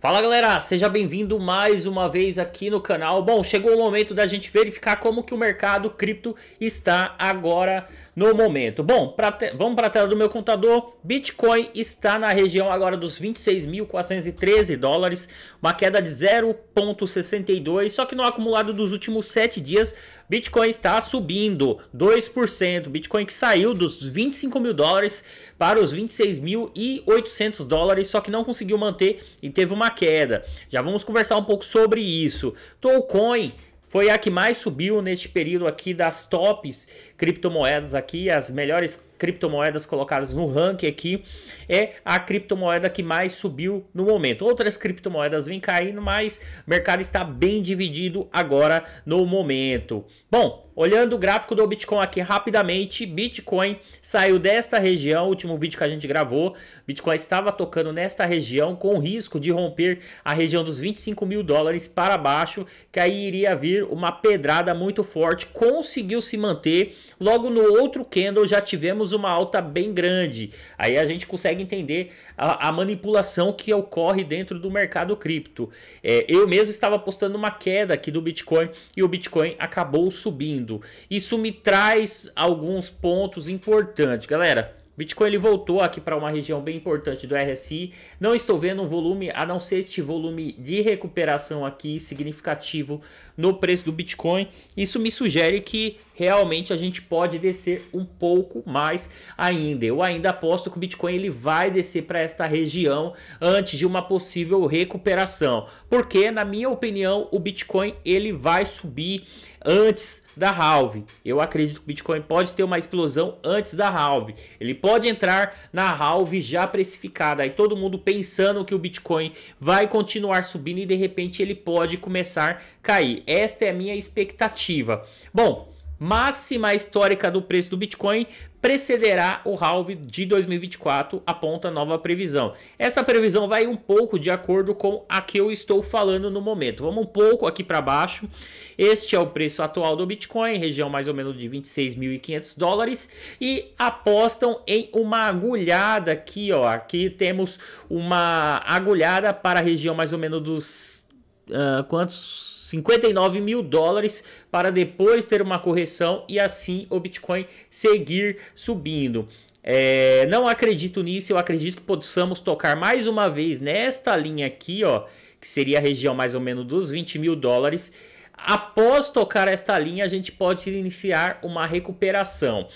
Fala galera, seja bem-vindo mais uma vez aqui no canal. Bom, chegou o momento da gente verificar como que o mercado cripto está agora no momento. Bom, pra te... vamos para a tela do meu computador. Bitcoin está na região agora dos 26.413 dólares, uma queda de 0,62. Só que no acumulado dos últimos 7 dias, Bitcoin está subindo 2%. Bitcoin que saiu dos 25 mil dólares para os 26.800 dólares, só que não conseguiu manter e teve uma queda. Já vamos conversar um pouco sobre isso. Tolcoin foi a que mais subiu neste período aqui das tops criptomoedas aqui, as melhores criptomoedas colocadas no ranking aqui, é a criptomoeda que mais subiu no momento. Outras criptomoedas vêm caindo, mas o mercado está bem dividido agora no momento. Bom, olhando o gráfico do Bitcoin aqui rapidamente, Bitcoin saiu desta região, último vídeo que a gente gravou, Bitcoin estava tocando nesta região com risco de romper a região dos 25 mil dólares para baixo, que aí iria vir uma pedrada muito forte, conseguiu se manter, logo no outro candle já tivemos temos uma alta bem grande. Aí a gente consegue entender a, a manipulação que ocorre dentro do mercado cripto. É, eu mesmo estava postando uma queda aqui do Bitcoin e o Bitcoin acabou subindo. Isso me traz alguns pontos importantes, galera. Bitcoin ele voltou aqui para uma região bem importante do RSI. Não estou vendo um volume, a não ser este volume de recuperação aqui significativo no preço do Bitcoin. Isso me sugere que realmente a gente pode descer um pouco mais ainda. Eu ainda aposto que o Bitcoin ele vai descer para esta região antes de uma possível recuperação, porque na minha opinião o Bitcoin ele vai subir antes da halve. Eu acredito que o Bitcoin pode ter uma explosão antes da halve. Ele pode entrar na halve já precificada. Aí todo mundo pensando que o Bitcoin vai continuar subindo e de repente ele pode começar a cair. Esta é a minha expectativa. Bom, máxima histórica do preço do Bitcoin precederá o halve de 2024, aponta nova previsão. Essa previsão vai um pouco de acordo com a que eu estou falando no momento. Vamos um pouco aqui para baixo. Este é o preço atual do Bitcoin, região mais ou menos de 26.500 dólares e apostam em uma agulhada aqui, ó. Aqui temos uma agulhada para a região mais ou menos dos ah, quantos 59 mil dólares para depois ter uma correção e assim o Bitcoin seguir subindo. É, não acredito nisso, eu acredito que possamos tocar mais uma vez nesta linha aqui, ó, que seria a região mais ou menos dos 20 mil dólares. Após tocar esta linha, a gente pode iniciar uma recuperação.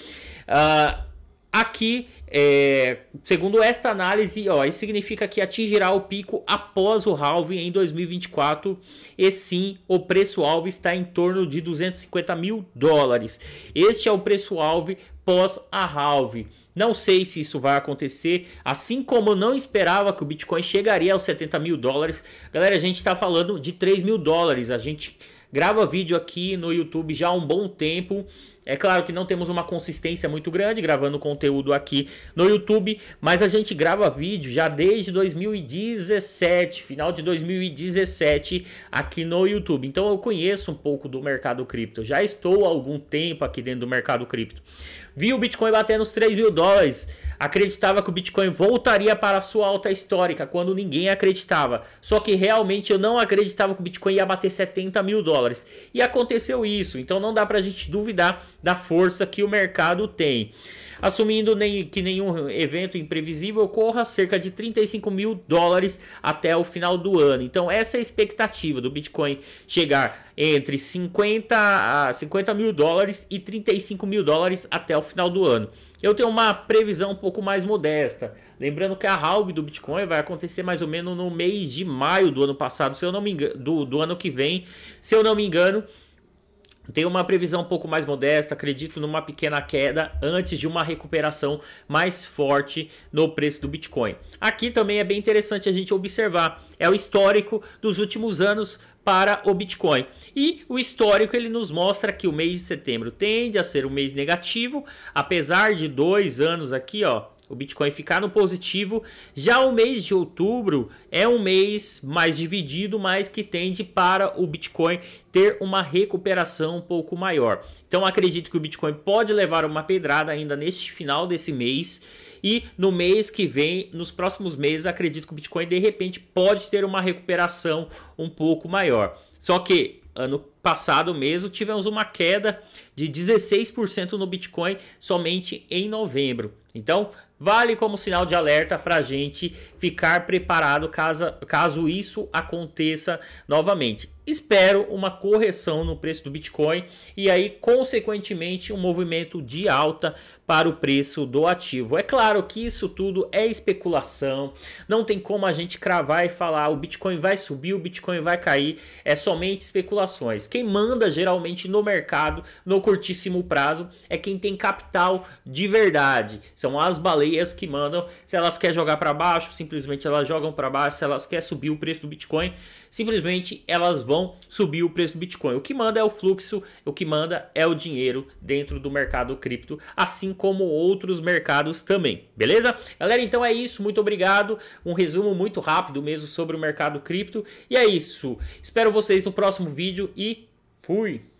Uh, Aqui, é, segundo esta análise, ó, isso significa que atingirá o pico após o halving em 2024. E sim, o preço-alvo está em torno de 250 mil dólares. Este é o preço-alvo pós a halving. Não sei se isso vai acontecer, assim como não esperava que o Bitcoin chegaria aos 70 mil dólares. Galera, a gente está falando de 3 mil dólares. A gente grava vídeo aqui no YouTube já há um bom tempo é claro que não temos uma consistência muito grande gravando conteúdo aqui no YouTube, mas a gente grava vídeo já desde 2017, final de 2017 aqui no YouTube. Então eu conheço um pouco do mercado cripto, já estou há algum tempo aqui dentro do mercado cripto. Vi o Bitcoin batendo os 3 mil dólares, acreditava que o Bitcoin voltaria para a sua alta histórica, quando ninguém acreditava. Só que realmente eu não acreditava que o Bitcoin ia bater 70 mil dólares. E aconteceu isso, então não dá para a gente duvidar da força que o mercado tem. Assumindo nem, que nenhum evento imprevisível ocorra, cerca de 35 mil dólares até o final do ano. Então, essa é a expectativa do Bitcoin chegar entre 50 a 50 mil dólares e 35 mil dólares até o final do ano. Eu tenho uma previsão um pouco mais modesta. Lembrando que a halve do Bitcoin vai acontecer mais ou menos no mês de maio do ano passado, se eu não me engano, do, do ano que vem, se eu não me engano. Tem uma previsão um pouco mais modesta, acredito numa pequena queda antes de uma recuperação mais forte no preço do Bitcoin. Aqui também é bem interessante a gente observar, é o histórico dos últimos anos para o Bitcoin. E o histórico ele nos mostra que o mês de setembro tende a ser um mês negativo, apesar de dois anos aqui, ó, o Bitcoin ficar no positivo. Já o mês de outubro é um mês mais dividido, mas que tende para o Bitcoin ter uma recuperação um pouco maior. Então acredito que o Bitcoin pode levar uma pedrada ainda neste final desse mês e no mês que vem, nos próximos meses, acredito que o Bitcoin de repente pode ter uma recuperação um pouco maior. Só que ano passado mesmo tivemos uma queda de 16% no Bitcoin somente em novembro. Então, vale como sinal de alerta para a gente ficar preparado caso, caso isso aconteça novamente. Espero uma correção no preço do Bitcoin e aí, consequentemente, um movimento de alta para o preço do ativo. É claro que isso tudo é especulação, não tem como a gente cravar e falar o Bitcoin vai subir, o Bitcoin vai cair, é somente especulações. Quem manda geralmente no mercado no curtíssimo prazo é quem tem capital de verdade, são as baleias minorias que mandam. Se elas querem jogar para baixo, simplesmente elas jogam para baixo. Se elas querem subir o preço do Bitcoin, simplesmente elas vão subir o preço do Bitcoin. O que manda é o fluxo, o que manda é o dinheiro dentro do mercado cripto, assim como outros mercados também, beleza? Galera, então é isso. Muito obrigado. Um resumo muito rápido mesmo sobre o mercado cripto. E é isso. Espero vocês no próximo vídeo e fui!